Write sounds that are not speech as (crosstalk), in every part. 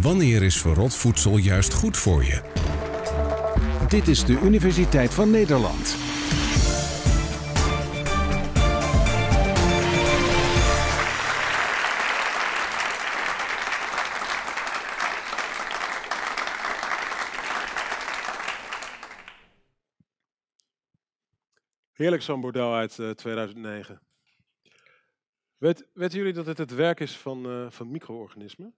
Wanneer is verrot voedsel juist goed voor je? Dit is de Universiteit van Nederland. Heerlijk zo'n bordel uit 2009. Eh, weten jullie dat het het werk is van, eh, van micro-organismen?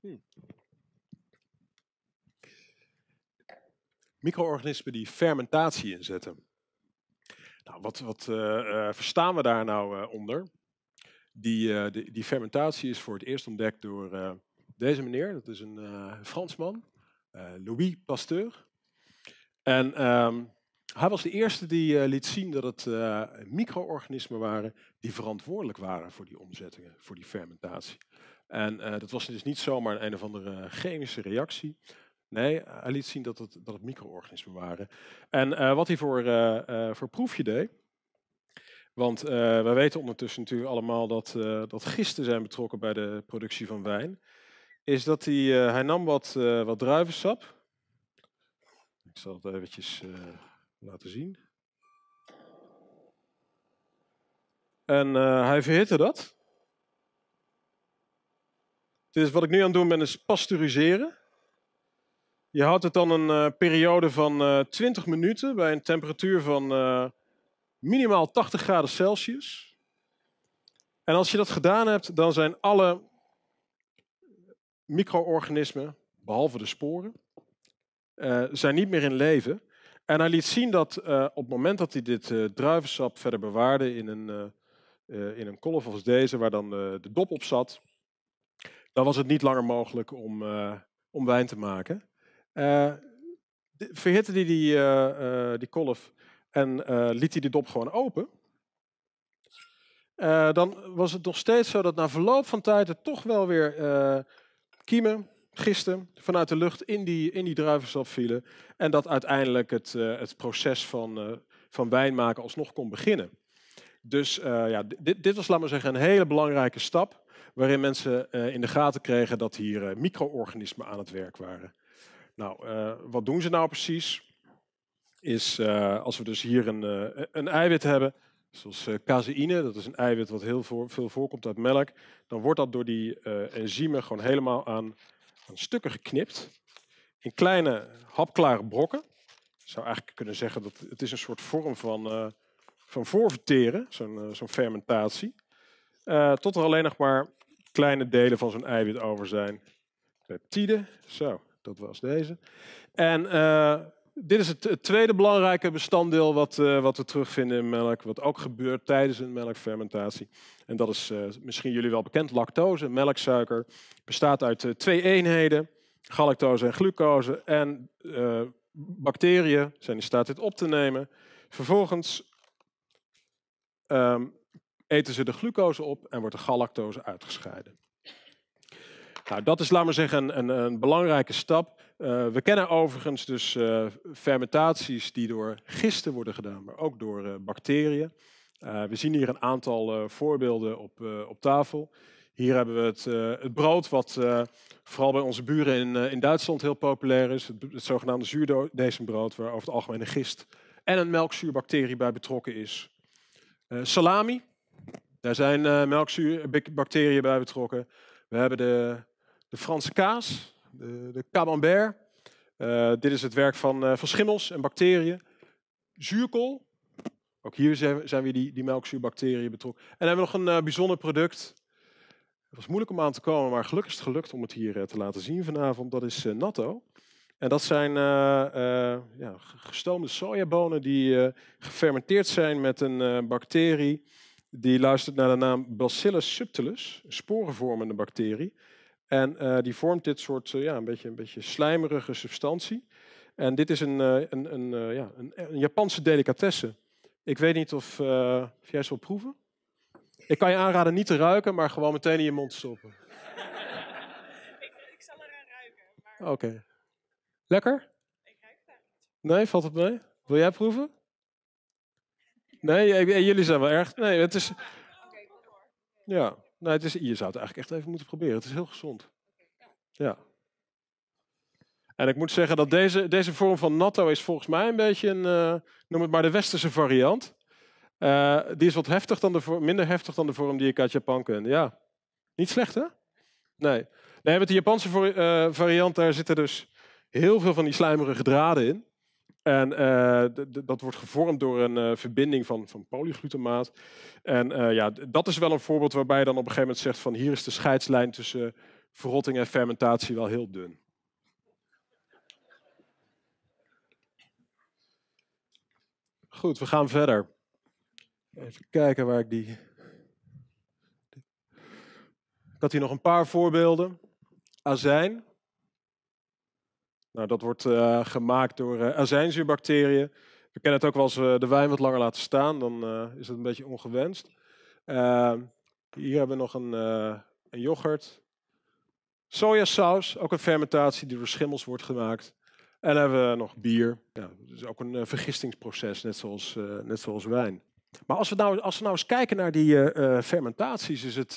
Microorganismen hm. Micro-organismen die fermentatie inzetten. Nou, wat, wat eh, eh, verstaan we daar nou eh, onder? Die, die, fermentatie is voor het eerst ontdekt door deze meneer, dat is een Fransman, Louis Pasteur. En ehm, hij was de eerste die liet zien dat het micro-organismen waren die verantwoordelijk waren voor die omzettingen, voor die fermentatie. En eh, dat was dus niet zomaar een, een of andere eh, chemische reactie. Nee, hij liet zien dat het, dat het micro-organismen waren. En eh, wat hij voor, voor proefje deed. Want wij weten ondertussen natuurlijk allemaal dat, dat gisten zijn betrokken bij de productie van wijn. Is dat hij, nam wat, wat druivensap. Ik zal het eventjes laten zien. En hij verhitte dat. Dus wat ik nu aan het doen ben, is pasteuriseren. Je houdt het dan een eh, periode van uh, eh, 20 minuten bij een temperatuur van eh, minimaal 80 graden Celsius. En als je dat gedaan hebt, dan zijn alle micro-organismen, behalve de sporen, zijn niet meer in leven. En hij liet zien dat op het moment dat hij dit druivensap verder bewaarde in een, in een kolf als deze, waar dan de dop op zat, dan was het niet langer mogelijk om, eh, om wijn te maken. Eh, verhitte hij die, eh, die kolf en liet hij de dop gewoon open. dan was het nog steeds zo dat na verloop van tijd er toch wel weer kiemen, gisten vanuit de lucht in die, in die druivensap vielen. En dat uiteindelijk het, het proces van, uh, van wijn maken alsnog kon beginnen. Dus ja, dit, dit was, laat maar zeggen, een hele belangrijke stap waarin mensen eh, in de gaten kregen dat hier eh, micro-organismen aan het werk waren. Nou, eh, wat doen ze nou precies? Is als we dus hier een, een eiwit hebben, zoals caseïne, dat is een eiwit wat heel veel voorkomt uit melk, dan wordt dat door die enzymen gewoon helemaal aan, aan stukken geknipt in kleine hapklare brokken. Ik zou eigenlijk kunnen zeggen dat het is een soort vorm van, uh, van voorverteren, zo'n uh, fermentatie. tot er alleen nog maar kleine delen van zo'n eiwit over zijn. Peptide, zo, dat was deze. En eh, dit is het, tweede belangrijke bestanddeel wat, eh, wat we terugvinden in melk, wat ook gebeurt tijdens een melkfermentatie. En dat is eh, misschien jullie wel bekend, lactose, melksuiker, bestaat uit twee eenheden, galactose en glucose. En bacteriën zijn in staat dit op te nemen. Vervolgens ehm, eten ze de glucose op en wordt de galactose uitgescheiden. Nou, dat is, laten we zeggen, een, een, belangrijke stap. Eh, we kennen overigens dus eh, fermentaties die door gisten worden gedaan, maar ook door eh, bacteriën. we zien hier een aantal voorbeelden op, op tafel. Hier hebben we het, het brood, wat vooral bij onze buren in, in Duitsland heel populair is. Het, zogenaamde zuurdezenbrood, waar over het algemeen een gist en een melkzuurbacterie bij betrokken is. salami, daar zijn uh, eh, melkzuurbacteriën eh, bij betrokken. We hebben de, de Franse kaas, de, de camembert. Eh, dit is het werk van, van schimmels en bacteriën. Zuurkool. Ook hier zijn, we die, die melkzuurbacteriën betrokken. En dan hebben we nog een bijzonder product. Het was moeilijk om aan te komen, maar gelukkig is het gelukt om het hier te laten zien vanavond. Dat is natto. En dat zijn ja, gestoomde sojabonen die uh, gefermenteerd zijn met een bacterie die luistert naar de naam Bacillus subtilis, een sporenvormende bacterie. En eh, die vormt dit soort eh, ja, een, beetje, een beetje slijmerige substantie. En dit is een, eh, een, een, ja, een, Japanse delicatesse. Ik weet niet of, of jij ze wilt proeven. Ik kan je aanraden niet te ruiken, maar gewoon meteen in je mond stoppen. (laughs) ik, ik zal eraan ruiken. Maar... Oké. Lekker? Ik ruik daar niet. Nee, valt het mee? Wil jij proeven? Nee, eh, eh, jullie zijn wel erg. Nee, het is. Ja, nee, nou, het is, je zou het eigenlijk echt even moeten proberen. Het is heel gezond. Ja. En ik moet zeggen dat deze, deze vorm van natto is volgens mij een beetje een, eh, noem het maar de westerse variant. die is wat heftig dan de minder heftig dan de vorm die ik uit Japan ken. Ja, niet slecht hè? Nee. Nee, met de Japanse variant, daar zitten dus heel veel van die slijmerige draden in. En eh, dat wordt gevormd door een eh, verbinding van, van polyglutamaat. En eh, ja, dat is wel een voorbeeld waarbij je dan op een gegeven moment zegt van hier is de scheidslijn tussen verrotting en fermentatie wel heel dun. Goed, we gaan verder. Even kijken waar ik die. Ik had hier nog een paar voorbeelden. Azijn. Nou, dat wordt eh, gemaakt door eh, azijnzuurbacteriën. We kennen het ook wel als we de wijn wat langer laten staan, dan eh, is het een beetje ongewenst. Ehm, hier hebben we nog een, een yoghurt. Sojasaus, ook een fermentatie die door schimmels wordt gemaakt. En dan hebben we nog bier. Ja, dat is ook een vergistingsproces, net zoals, net zoals wijn. Maar als we nou, als we nou eens kijken naar die fermentaties, is het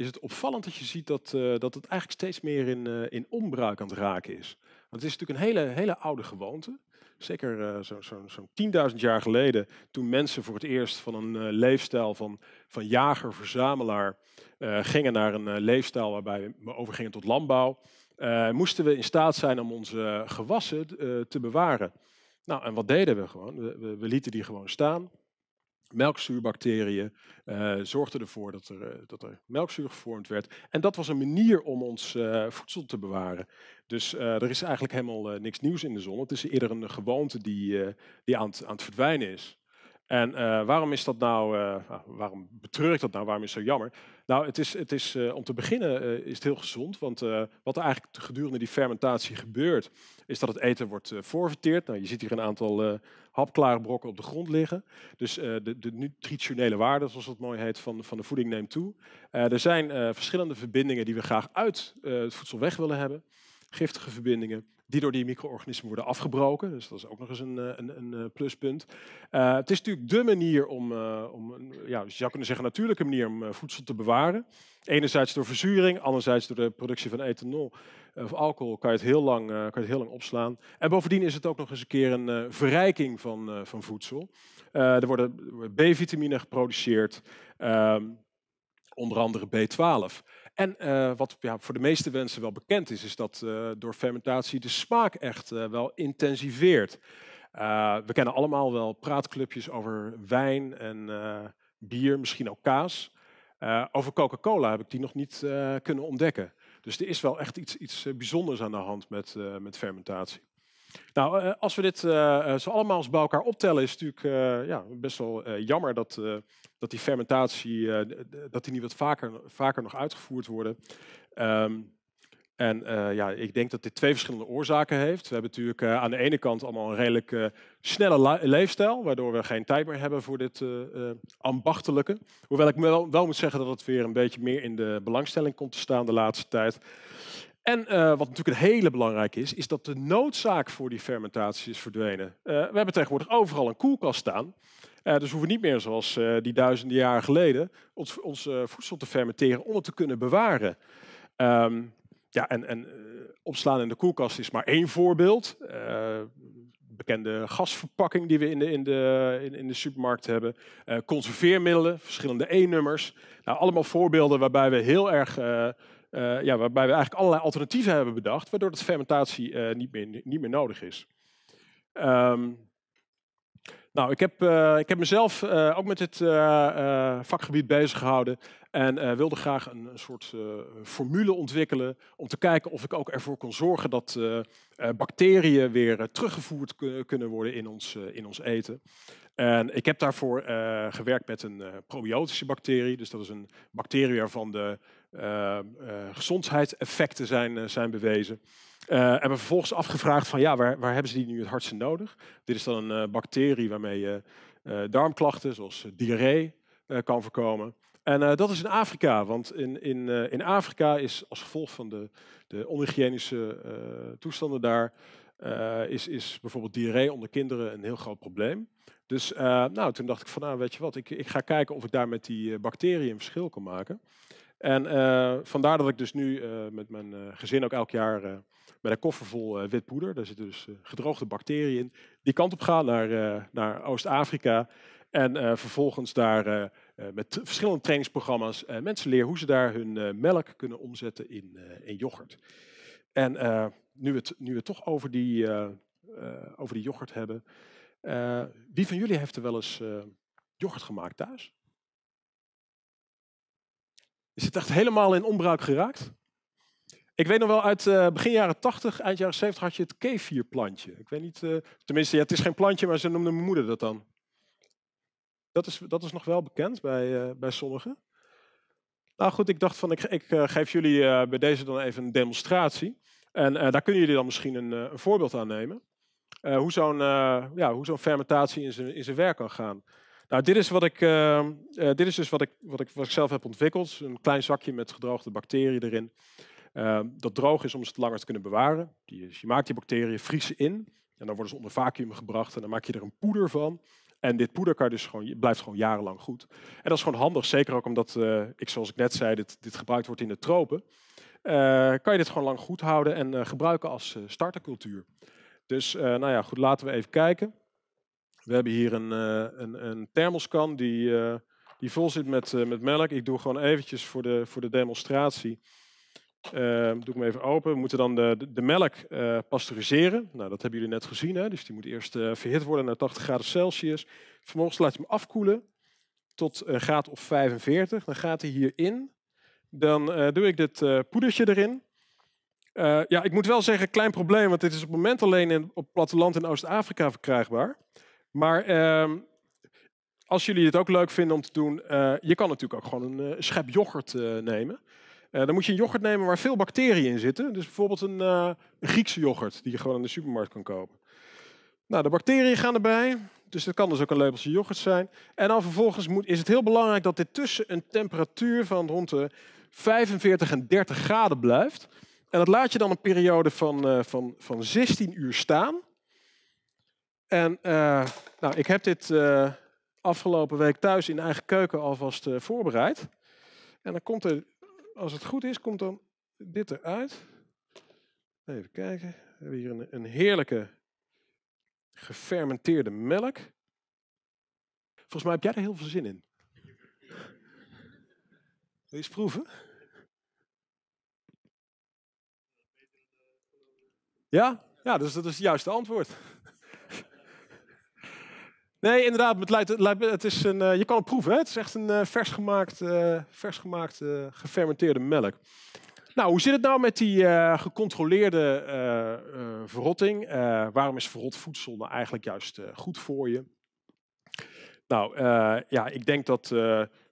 is het opvallend dat je ziet dat, eh, dat het eigenlijk steeds meer in, uh, in onbruik aan het raken is. Want het is natuurlijk een hele, hele oude gewoonte. Zeker uh, zo'n zo, zo 10.000 jaar geleden, toen mensen voor het eerst van een leefstijl van, van jager-verzamelaar gingen naar een leefstijl waarbij we overgingen tot landbouw, moesten we in staat zijn om onze gewassen te bewaren. Nou, en wat deden we gewoon? we, we lieten die gewoon staan melkzuurbacteriën uh, eh, zorgden ervoor dat er, eh, dat er melkzuur gevormd werd. En dat was een manier om ons eh, voedsel te bewaren. Dus er is eigenlijk helemaal niks nieuws in de zon. Het is eerder een gewoonte die, die aan, aan het verdwijnen is. En eh, waarom is dat nou, eh, waarom betreur ik dat nou, waarom is het zo jammer? Nou, het is, het is, eh, om te beginnen is het heel gezond, want wat er eigenlijk gedurende die fermentatie gebeurt, is dat het eten wordt voorverteerd. Nou, je ziet hier een aantal hapklare brokken op de grond liggen. Dus de, de, nutritionele waarde, zoals dat mooi heet, van, van de voeding neemt toe. er zijn verschillende verbindingen die we graag uit het voedsel weg willen hebben. Giftige verbindingen, die door die micro-organismen worden afgebroken. Dus dat is ook nog eens een, eh, een, een eh, pluspunt. Eh, het is natuurlijk de manier om, uh, om ja, dus je zou kunnen zeggen, natuurlijke manier om voedsel te bewaren. Enerzijds door verzuring, anderzijds door de productie van ethanol of alcohol kan je het heel lang, kan je het heel lang opslaan. En bovendien is het ook nog eens een keer een verrijking van, van voedsel. er worden B-vitamine geproduceerd, ehm, onder andere B12. En eh, wat ja, voor de meeste mensen wel bekend is, is dat eh, door fermentatie de smaak echt eh, wel intensiveert. we kennen allemaal wel praatclubjes over wijn en bier, misschien ook kaas. over Coca-Cola heb ik die nog niet kunnen ontdekken. Dus er is wel echt iets, iets bijzonders aan de hand met, met fermentatie. Nou, eh, als we dit eh, eh, zo allemaal bij elkaar optellen, is het natuurlijk ja, best wel jammer dat, dat die fermentatie dat die niet wat vaker, vaker nog uitgevoerd worden. Ehm, en ja, ik denk dat dit twee verschillende oorzaken heeft. We hebben natuurlijk aan de ene kant allemaal een redelijk snelle leefstijl, waardoor we geen tijd meer hebben voor dit ambachtelijke. Hoewel ik wel, wel, moet zeggen dat het weer een beetje meer in de belangstelling komt te staan de laatste tijd. En eh, wat natuurlijk een hele belangrijke is, is dat de noodzaak voor die fermentatie is verdwenen. Eh, we hebben tegenwoordig overal een koelkast staan. Uh, dus hoeven we niet meer zoals die duizenden jaren geleden ons, voedsel te fermenteren om het te kunnen bewaren. Ehm, ja, en, en opslaan in de koelkast is maar één voorbeeld. bekende gasverpakking die we in de, in de, in, de supermarkt hebben. conserveermiddelen, verschillende E-nummers. Nou, allemaal voorbeelden waarbij we heel erg eh, ja, waarbij we eigenlijk allerlei alternatieven hebben bedacht, waardoor dat fermentatie eh, niet, meer, niet meer nodig is. Ehm, nou, ik heb, eh, ik heb mezelf ook met dit vakgebied bezig gehouden en wilde graag een, soort formule ontwikkelen om te kijken of ik ook ervoor kon zorgen dat bacteriën weer teruggevoerd kunnen worden in ons, in ons eten. En ik heb daarvoor gewerkt met een probiotische bacterie, dus dat is een bacterie waarvan de Ehm, eh, gezondheidseffecten zijn, eh, zijn bewezen. Eh, en we vervolgens afgevraagd van ja, waar, waar hebben ze die nu het hardste nodig? Dit is dan een bacterie waarmee je darmklachten zoals diarree kan voorkomen. En dat is in Afrika, want in, in, in Afrika is als gevolg van de, de onhygiënische toestanden daar, is, is bijvoorbeeld diarree onder kinderen een heel groot probleem. Dus nou, toen dacht ik van, nou weet je wat, ik, ik ga kijken of ik daar met die bacteriën een verschil kan maken. En eh, vandaar dat ik dus nu eh, met mijn eh, gezin ook elk jaar met een koffer vol wit poeder, daar zitten dus gedroogde bacteriën in, die kant op gaan naar, naar Oost-Afrika. En vervolgens daar met verschillende trainingsprogramma's mensen leren hoe ze daar hun melk kunnen omzetten in, in En nu, het, nu we het toch over die, over die yoghurt hebben. wie van jullie heeft er wel eens yoghurt gemaakt thuis? Is het echt helemaal in onbruik geraakt? Ik weet nog wel uit eh, begin jaren 80, eind jaren 70 had je het kefirplantje. Ik weet niet, eh, tenminste, ja, het is geen plantje, maar ze noemde mijn moeder dat dan. Dat is, dat is nog wel bekend bij, eh, bij sommigen. Nou goed, ik dacht van, ik, ik geef jullie bij deze dan even een demonstratie. En daar kunnen jullie dan misschien een, een voorbeeld aan nemen. hoe zo'n ja, hoe zo'n fermentatie in in zijn werk kan gaan. Nou, dit is, wat ik, ehm, eh, dit is dus wat ik, wat, ik, wat ik zelf heb ontwikkeld. Een klein zakje met gedroogde bacteriën erin. Ehm, dat droog is om ze langer te kunnen bewaren. Die, je maakt die bacteriën, vries ze in. En dan worden ze onder vacuüm gebracht en dan maak je er een poeder van. En dit poeder kan dus gewoon, blijft gewoon jarenlang goed. En dat is gewoon handig, zeker ook omdat eh, ik, zoals ik net zei, dit, dit gebruikt wordt in de tropen. Eh, kan je dit gewoon lang goed houden en gebruiken als startercultuur. Dus nou ja, goed, laten we even kijken. We hebben hier een, eh, een, een thermoskan die, eh, die vol zit met, eh, met melk. Ik doe gewoon eventjes voor de, voor de demonstratie. Uh, doe ik hem even open. We moeten dan de, de, melk uh, pasteuriseren. Nou, dat hebben jullie net gezien. Hè? Dus die moet eerst verhit worden naar 80 graden Celsius. Vervolgens laat je hem afkoelen tot een graad of 45. Dan gaat hij hierin. Dan doe ik dit poedertje erin. ja, ik moet wel zeggen, klein probleem, want dit is op het moment alleen in, op het platteland in Oost-Afrika verkrijgbaar. Maar ehm, als jullie het ook leuk vinden om te doen, uh, je kan natuurlijk ook gewoon een eh, schep yoghurt eh, nemen. dan moet je een yoghurt nemen waar veel bacteriën in zitten. Dus bijvoorbeeld een, Griekse yoghurt die je gewoon in de supermarkt kan kopen. Nou, de bacteriën gaan erbij. Dus dat kan dus ook een lepeltje yoghurt zijn. En dan vervolgens moet, is het heel belangrijk dat dit tussen een temperatuur van rond de 45 en 30 graden blijft. En dat laat je dan een periode van, van, van 16 uur staan. En eh, nou, ik heb dit eh, afgelopen week thuis in eigen keuken alvast eh, voorbereid. En dan komt er, als het goed is, komt dan dit eruit. Even kijken. We hebben hier een, een heerlijke gefermenteerde melk. Volgens mij heb jij er heel veel zin in. Wil je eens proeven? Ja? Ja, dus dat is het juiste antwoord. Nee, inderdaad. Het, het, is een, eh, je kan het proeven. Hè? Het is echt een uh, vers eh, gefermenteerde melk. Nou, hoe zit het nou met die gecontroleerde verrotting? waarom is verrot voedsel nou eigenlijk juist goed voor je? Nou, ja, ik denk dat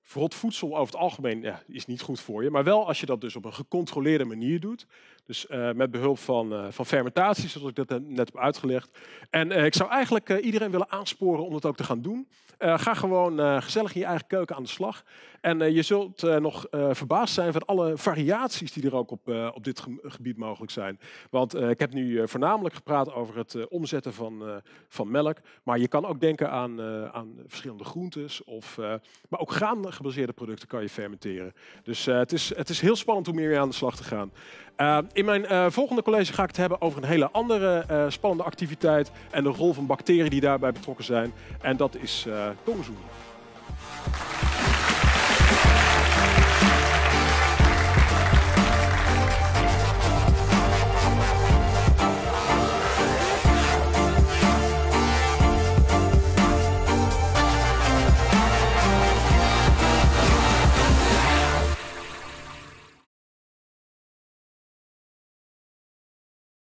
verrot voedsel over het algemeen ja, is niet goed voor je. Maar wel als je dat dus op een gecontroleerde manier doet. Dus eh, met behulp van, uh, van fermentatie, zoals ik dat eh, net heb uitgelegd. En ik zou eigenlijk iedereen willen aansporen om dat ook te gaan doen. ga gewoon gezellig in je eigen keuken aan de slag. En je zult nog verbaasd zijn van alle variaties die er ook op, op dit gebied mogelijk zijn. Want ik heb nu voornamelijk gepraat over het omzetten van, van melk. Maar je kan ook denken aan, aan verschillende groentes. Of, maar ook graangebaseerde producten kan je fermenteren. Dus het, is, het is heel spannend om hiermee aan de slag te gaan. Eh, in mijn eh, volgende college ga ik het hebben over een hele andere eh, spannende activiteit en de rol van bacteriën die daarbij betrokken zijn. En dat is tongzoen.